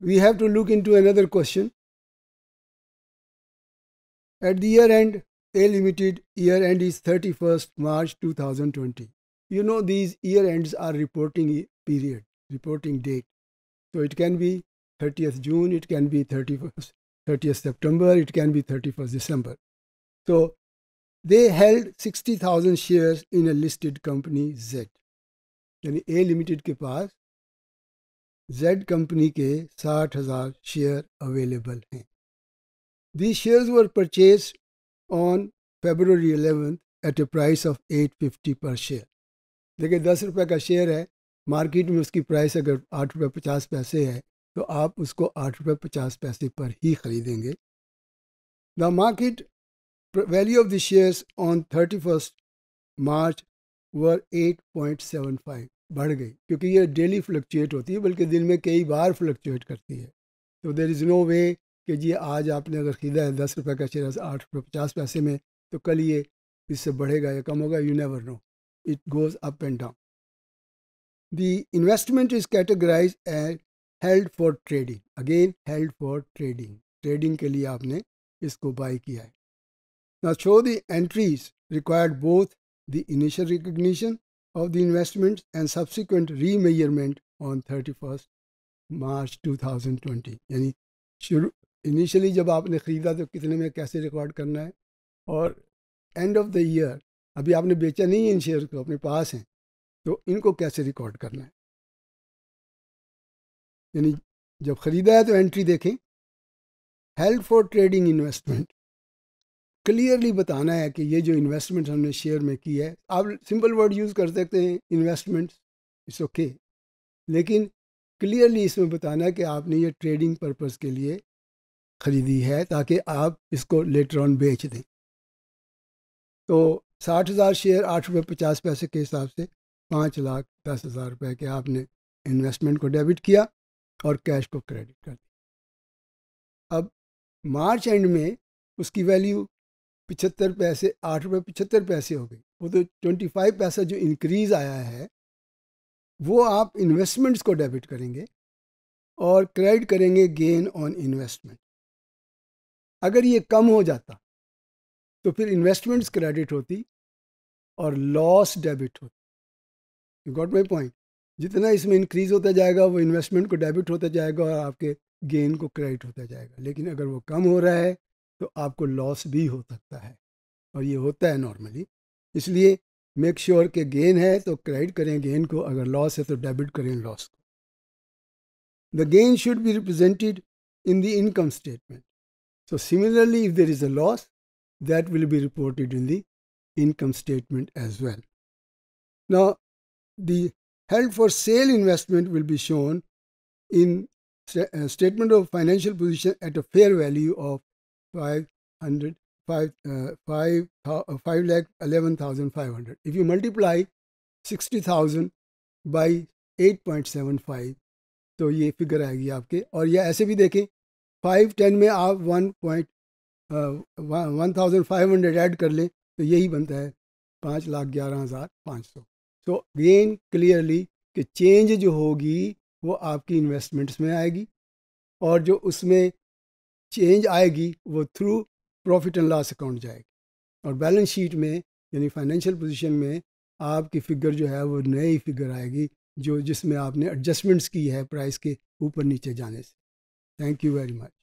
we have to look into another question. At the year end, A Limited year end is 31st March 2020. You know these year ends are reporting period, reporting date. So it can be 30th June, it can be 31st, 30th September, it can be 31st December. So they held 60,000 shares in a listed company Z. यानी A Limited के पास Z company के साठ हज़ार share available हैं the shares were purchase on February eleventh at a price of eight fifty per share देखिए दस रुपये का शेयर है मार्केट में उसकी प्राइस अगर आठ रुपये पचास पैसे है तो आप उसको आठ रुपये पचास पैसे पर ही ख़रीदेंगे the market value of the on thirty first March were eight point seven five बढ़ गई क्योंकि ये डेली फ्लक्चुएट होती है बल्कि दिन में कई बार फ्लक्चुएट करती है तो देर इज़ नो वे कि जी आज आपने अगर ख़रीदा है दस रुपये का शेयर आठ रुपये पचास पैसे में तो कल ये इससे बढ़ेगा या कम होगा you never know it goes up and down the investment is categorise as held for trading again held for trading trading के लिए आपने इसको बाई किया है ना show the entries required both the initial recognition of the investments and subsequent remeasurement on 31st March 2020 यानी शुरू initially जब आपने ख़रीदा तो कितने में कैसे रिकॉर्ड करना है और एंड ऑफ द ईयर अभी आपने बेचा नहीं है इन शेयर को अपने पास हैं तो इनको कैसे रिकॉर्ड करना है यानी जब ख़रीदा है तो एंट्री देखें help for trading investment clearly बताना है कि ये जो इन्वेस्टमेंट हमने शेयर में की है आप सिंपल वर्ड यूज़ कर सकते हैं इन्वेस्टमेंट इट्स ओके लेकिन क्लियरली इसमें बताना है कि आपने ये ट्रेडिंग पर्पज़ के लिए ख़रीदी है ताकि आप इसको लेटर ऑन बेच दें तो साठ हज़ार शेयर आठ रुपये पचास पैसे के हिसाब से पाँच लाख दस हज़ार रुपये के आपने इन्वेस्टमेंट को डेबिट किया और कैश को क्रेडिट कर दिया अब मार्च एंड में उसकी वैल्यू पिछहत्तर पैसे आठ रुपये पिछहत्तर पैसे हो गए वो तो ट्वेंटी फाइव पैसा जो इंक्रीज आया है वो आप इन्वेस्टमेंट्स को डेबिट करेंगे और क्रेडिट करेंगे गेन ऑन इन्वेस्टमेंट अगर ये कम हो जाता तो फिर इन्वेस्टमेंट्स क्रेडिट होती और लॉस डेबिट होती गॉट माई पॉइंट जितना इसमें इंक्रीज होता जाएगा वो इन्वेस्टमेंट को डेबिट होता जाएगा और आपके गेन को क्रेडिट होता जाएगा लेकिन अगर वो कम हो रहा है तो आपको लॉस भी हो सकता है और ये होता है नॉर्मली इसलिए मेक श्योर sure के गेन है तो क्रेडिट करें गेन को अगर लॉस है तो डेबिट करें लॉस को the gain should be represented in the income statement so similarly if there is a loss that will be reported in the income statement as well now the help for sale investment will be shown in statement of financial position at a fair value of five hundred five uh, five uh, five lakh eleven thousand five hundred. If you multiply sixty thousand by eight point seven five तो ये figure आएगी आपके और ये ऐसे भी देखें five ten में आप one point one thousand five hundred add कर लें तो यही बनता है पाँच लाख ग्यारह हज़ार पाँच सौ सो अगेन क्लियरली कि चेंज जो होगी वो आपकी इन्वेस्टमेंट्स में आएगी और जो उसमें चेंज आएगी वो through profit and loss account जाएगी और बैलेंस शीट में यानी फाइनेंशियल पोजीशन में आपकी फिगर जो है वो नई फिगर आएगी जो जिसमें आपने एडजस्टमेंट्स की है प्राइस के ऊपर नीचे जाने से थैंक यू वेरी मच